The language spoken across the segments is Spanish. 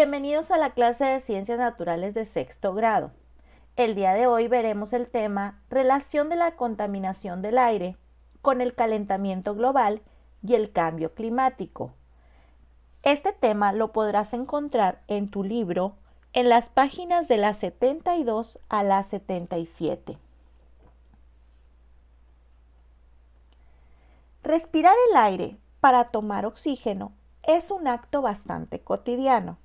Bienvenidos a la clase de Ciencias Naturales de sexto grado. El día de hoy veremos el tema Relación de la contaminación del aire con el calentamiento global y el cambio climático. Este tema lo podrás encontrar en tu libro en las páginas de la 72 a la 77. Respirar el aire para tomar oxígeno es un acto bastante cotidiano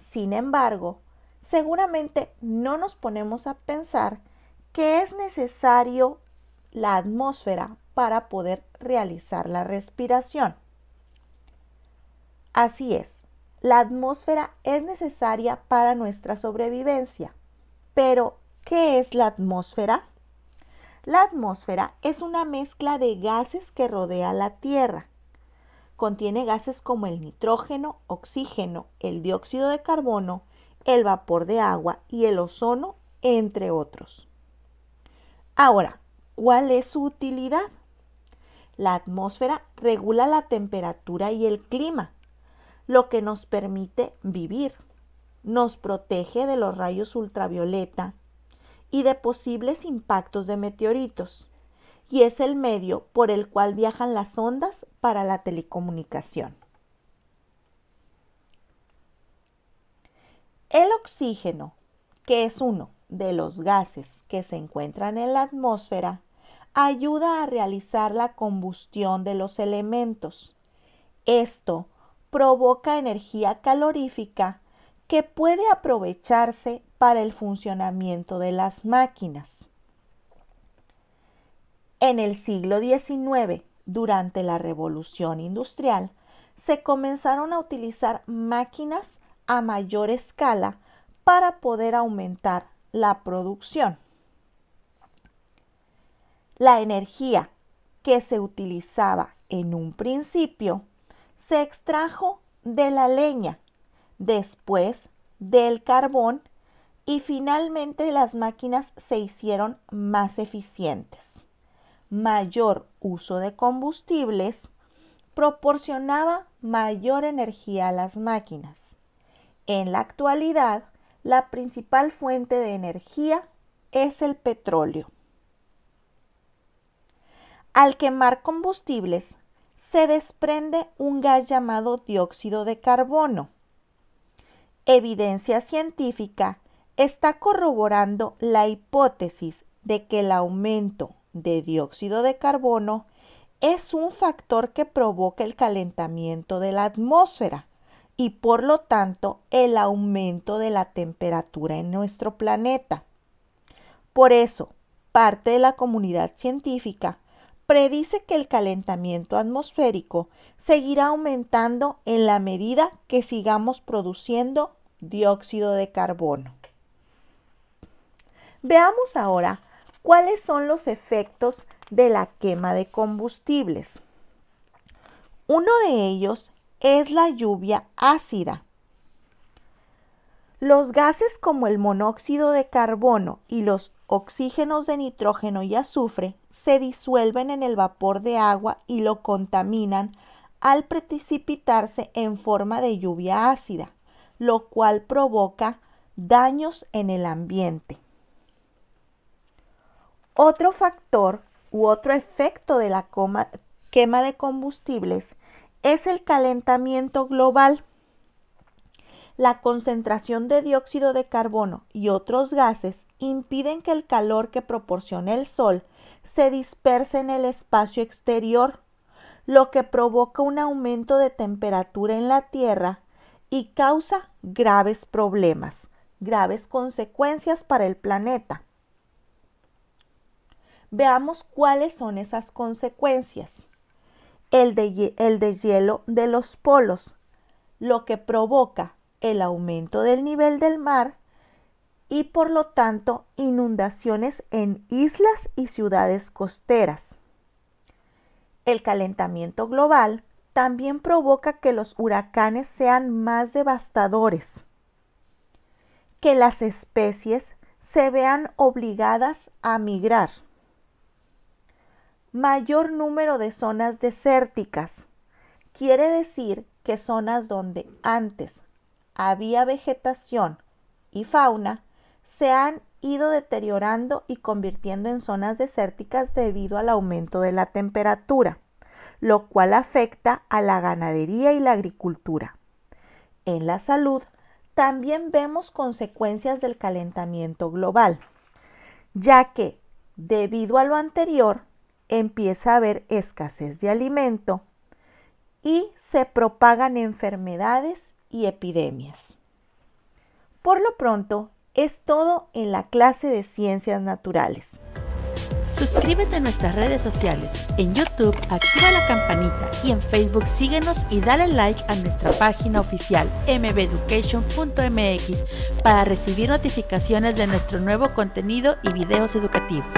sin embargo, seguramente no nos ponemos a pensar que es necesario la atmósfera para poder realizar la respiración. Así es, la atmósfera es necesaria para nuestra sobrevivencia. Pero, ¿qué es la atmósfera? La atmósfera es una mezcla de gases que rodea la Tierra Contiene gases como el nitrógeno, oxígeno, el dióxido de carbono, el vapor de agua y el ozono, entre otros. Ahora, ¿cuál es su utilidad? La atmósfera regula la temperatura y el clima, lo que nos permite vivir. Nos protege de los rayos ultravioleta y de posibles impactos de meteoritos y es el medio por el cual viajan las ondas para la telecomunicación. El oxígeno, que es uno de los gases que se encuentran en la atmósfera, ayuda a realizar la combustión de los elementos. Esto provoca energía calorífica que puede aprovecharse para el funcionamiento de las máquinas. En el siglo XIX, durante la Revolución Industrial, se comenzaron a utilizar máquinas a mayor escala para poder aumentar la producción. La energía que se utilizaba en un principio se extrajo de la leña, después del carbón y finalmente las máquinas se hicieron más eficientes mayor uso de combustibles proporcionaba mayor energía a las máquinas. En la actualidad, la principal fuente de energía es el petróleo. Al quemar combustibles, se desprende un gas llamado dióxido de carbono. Evidencia científica está corroborando la hipótesis de que el aumento de dióxido de carbono es un factor que provoca el calentamiento de la atmósfera y por lo tanto el aumento de la temperatura en nuestro planeta. Por eso, parte de la comunidad científica predice que el calentamiento atmosférico seguirá aumentando en la medida que sigamos produciendo dióxido de carbono. Veamos ahora ¿Cuáles son los efectos de la quema de combustibles? Uno de ellos es la lluvia ácida. Los gases como el monóxido de carbono y los oxígenos de nitrógeno y azufre se disuelven en el vapor de agua y lo contaminan al precipitarse en forma de lluvia ácida, lo cual provoca daños en el ambiente. Otro factor u otro efecto de la quema de combustibles es el calentamiento global. La concentración de dióxido de carbono y otros gases impiden que el calor que proporciona el sol se disperse en el espacio exterior, lo que provoca un aumento de temperatura en la Tierra y causa graves problemas, graves consecuencias para el planeta. Veamos cuáles son esas consecuencias. El, deshielo de los polos, lo que provoca el aumento del nivel del mar y por lo tanto inundaciones en islas y ciudades costeras. El calentamiento global también provoca que los huracanes sean más devastadores, que las especies se vean obligadas a migrar mayor número de zonas desérticas. Quiere decir que zonas donde antes había vegetación y fauna se han ido deteriorando y convirtiendo en zonas desérticas debido al aumento de la temperatura, lo cual afecta a la ganadería y la agricultura. En la salud también vemos consecuencias del calentamiento global, ya que, debido a lo anterior, empieza a haber escasez de alimento y se propagan enfermedades y epidemias. Por lo pronto, es todo en la clase de ciencias naturales. Suscríbete a nuestras redes sociales. En YouTube, activa la campanita y en Facebook síguenos y dale like a nuestra página oficial mbeducation.mx para recibir notificaciones de nuestro nuevo contenido y videos educativos.